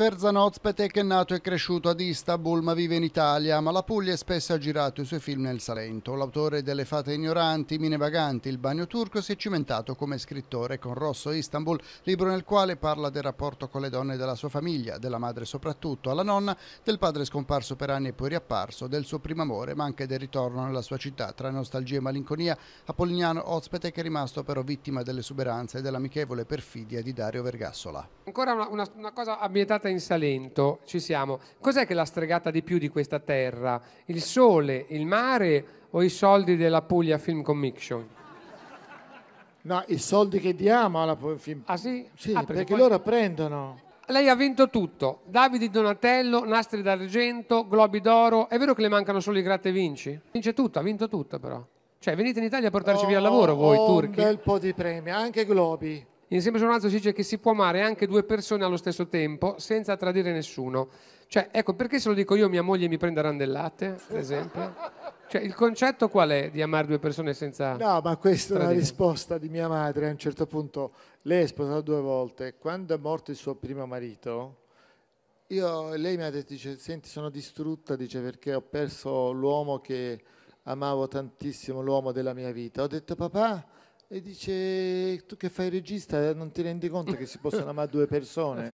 Ferzan Ozpetek è nato e cresciuto ad Istanbul ma vive in Italia, ma la Puglia spesso ha girato i suoi film nel Salento. L'autore delle Fate ignoranti, Mine vaganti, Il bagno turco si è cimentato come scrittore con Rosso Istanbul, libro nel quale parla del rapporto con le donne della sua famiglia, della madre soprattutto, alla nonna, del padre scomparso per anni e poi riapparso, del suo primo amore ma anche del ritorno nella sua città. Tra nostalgia e malinconia, Apolliniano Ozpetek è rimasto però vittima dell'esuberanza e dell'amichevole perfidia di Dario Vergassola. Ancora una, una, una cosa ambientata stregata in Salento, ci siamo. Cos'è che l'ha stregata di più di questa terra? Il sole, il mare o i soldi della Puglia Film Commission? No, i soldi che diamo alla Puglia Film Ah sì? Sì, ah, perché, perché poi... loro prendono. Lei ha vinto tutto, Davide Donatello, nastri d'argento, globi d'oro. È vero che le mancano solo i gratte vinci? Vince tutto, ha vinto tutto però. Cioè venite in Italia a portarci oh, via il lavoro voi oh, turchi. Un bel po' di premi, anche globi. In Sempre Romanzo si dice che si può amare anche due persone allo stesso tempo senza tradire nessuno. Cioè, ecco, perché se lo dico io mia moglie mi prende a randellate, per esempio? Cioè, il concetto qual è di amare due persone senza... No, ma questa tradire. è la risposta di mia madre. A un certo punto lei è sposata due volte. Quando è morto il suo primo marito, io, lei mi ha detto, dice, senti, sono distrutta, dice, perché ho perso l'uomo che amavo tantissimo, l'uomo della mia vita. Ho detto, papà, e dice tu che fai regista non ti rendi conto che si possono amare due persone?